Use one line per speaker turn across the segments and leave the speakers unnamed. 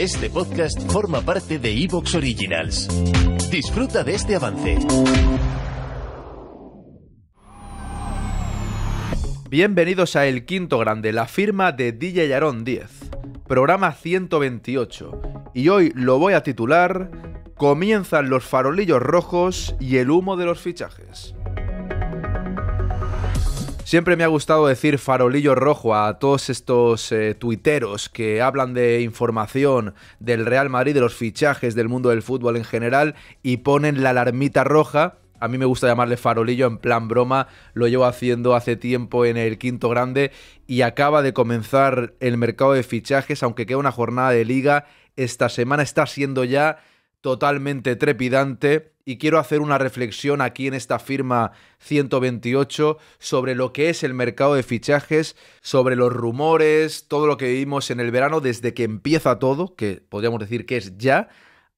Este podcast forma parte de Evox Originals. Disfruta de este avance. Bienvenidos a El Quinto Grande, la firma de DJ Yaron 10, programa 128. Y hoy lo voy a titular Comienzan los farolillos rojos y el humo de los fichajes. Siempre me ha gustado decir farolillo rojo a todos estos eh, tuiteros que hablan de información del Real Madrid, de los fichajes, del mundo del fútbol en general y ponen la alarmita roja a mí me gusta llamarle farolillo en plan broma, lo llevo haciendo hace tiempo en el quinto grande y acaba de comenzar el mercado de fichajes, aunque queda una jornada de liga, esta semana está siendo ya totalmente trepidante y quiero hacer una reflexión aquí en esta firma 128 sobre lo que es el mercado de fichajes, sobre los rumores, todo lo que vimos en el verano desde que empieza todo, que podríamos decir que es ya,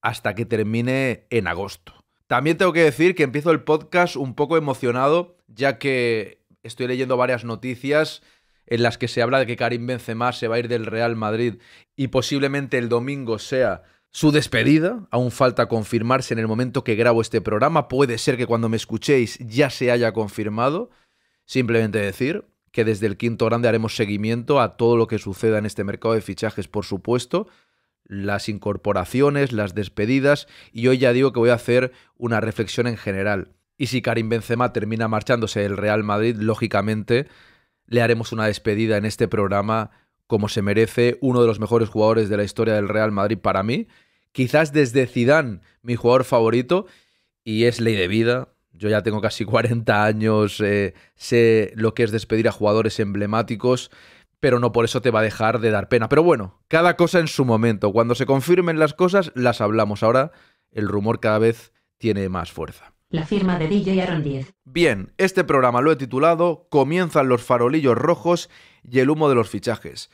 hasta que termine en agosto. También tengo que decir que empiezo el podcast un poco emocionado, ya que estoy leyendo varias noticias en las que se habla de que Karim Benzema se va a ir del Real Madrid y posiblemente el domingo sea su despedida aún falta confirmarse en el momento que grabo este programa. Puede ser que cuando me escuchéis ya se haya confirmado. Simplemente decir que desde el quinto grande haremos seguimiento a todo lo que suceda en este mercado de fichajes, por supuesto. Las incorporaciones, las despedidas. Y hoy ya digo que voy a hacer una reflexión en general. Y si Karim Benzema termina marchándose del Real Madrid, lógicamente le haremos una despedida en este programa como se merece, uno de los mejores jugadores de la historia del Real Madrid para mí quizás desde Zidane, mi jugador favorito, y es ley de vida. Yo ya tengo casi 40 años, eh, sé lo que es despedir a jugadores emblemáticos, pero no por eso te va a dejar de dar pena. Pero bueno, cada cosa en su momento. Cuando se confirmen las cosas, las hablamos. Ahora el rumor cada vez tiene más fuerza. La firma de DJ Aaron 10. Bien, este programa lo he titulado Comienzan los farolillos rojos y el humo de los fichajes.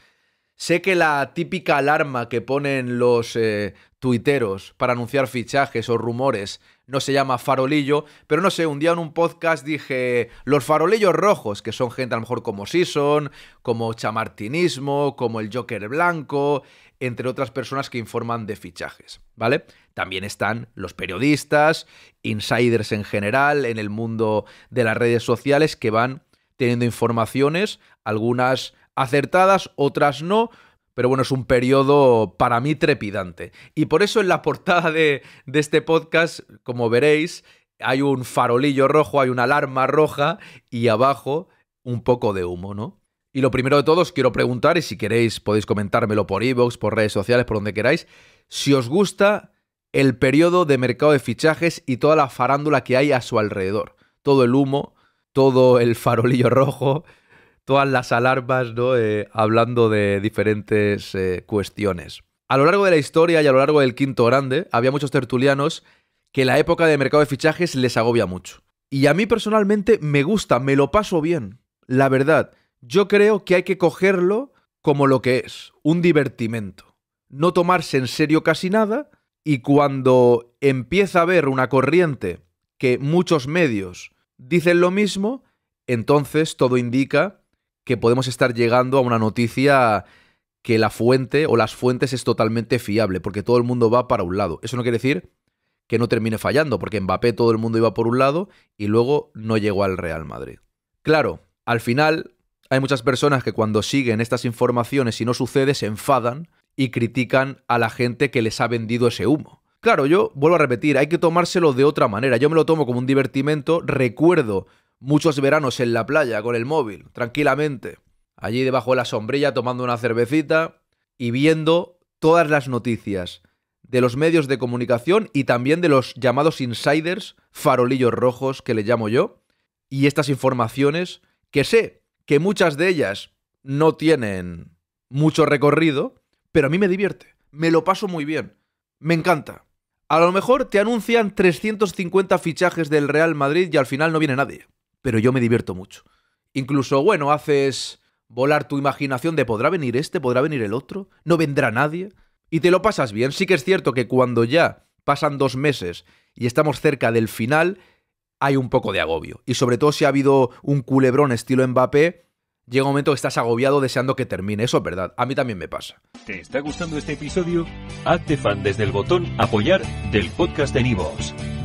Sé que la típica alarma que ponen los eh, tuiteros para anunciar fichajes o rumores. No se llama farolillo, pero no sé, un día en un podcast dije los farolillos rojos, que son gente a lo mejor como Season, como Chamartinismo, como el Joker Blanco, entre otras personas que informan de fichajes, ¿vale? También están los periodistas, insiders en general, en el mundo de las redes sociales, que van teniendo informaciones, algunas acertadas, otras no, pero bueno, es un periodo para mí trepidante. Y por eso en la portada de, este podcast, como veréis, hay un farolillo rojo, hay una alarma roja y abajo un poco de humo, ¿no? Y lo primero de todo os quiero preguntar, y si queréis podéis comentármelo por iVoox, por redes sociales, por donde queráis, si os gusta el periodo de mercado de fichajes y toda la farándula que hay a su alrededor. Todo el humo, todo el farolillo rojo, todas las alarmas, ¿no? Eh, hablando de diferentes eh, cuestiones. A lo largo de la historia y a lo largo del Quinto Grande, había muchos tertulianos que la época de mercado de fichajes les agobia mucho. Y a mí personalmente me gusta, me lo paso bien. La verdad, yo creo que hay que cogerlo como lo que es, un divertimento. No tomarse en serio casi nada y cuando empieza a haber una corriente que muchos medios dicen lo mismo, entonces todo indica que podemos estar llegando a una noticia que la fuente o las fuentes es totalmente fiable, porque todo el mundo va para un lado. Eso no quiere decir que no termine fallando, porque Mbappé todo el mundo iba por un lado y luego no llegó al Real Madrid. Claro, al final hay muchas personas que cuando siguen estas informaciones y no sucede se enfadan y critican a la gente que les ha vendido ese humo. Claro, yo vuelvo a repetir, hay que tomárselo de otra manera. Yo me lo tomo como un divertimento, recuerdo muchos veranos en la playa con el móvil, tranquilamente, allí debajo de la sombrilla tomando una cervecita y viendo todas las noticias de los medios de comunicación y también de los llamados insiders, farolillos rojos que le llamo yo, y estas informaciones que sé que muchas de ellas no tienen mucho recorrido, pero a mí me divierte, me lo paso muy bien, me encanta. A lo mejor te anuncian 350 fichajes del Real Madrid y al final no viene nadie pero yo me divierto mucho. Incluso, bueno, haces volar tu imaginación de podrá venir este, podrá venir el otro, no vendrá nadie, y te lo pasas bien. Sí que es cierto que cuando ya pasan dos meses y estamos cerca del final, hay un poco de agobio. Y sobre todo si ha habido un culebrón estilo Mbappé, llega un momento que estás agobiado deseando que termine. Eso es verdad, a mí también me pasa. ¿Te está gustando este episodio? Hazte fan desde el botón apoyar del podcast de Nivos.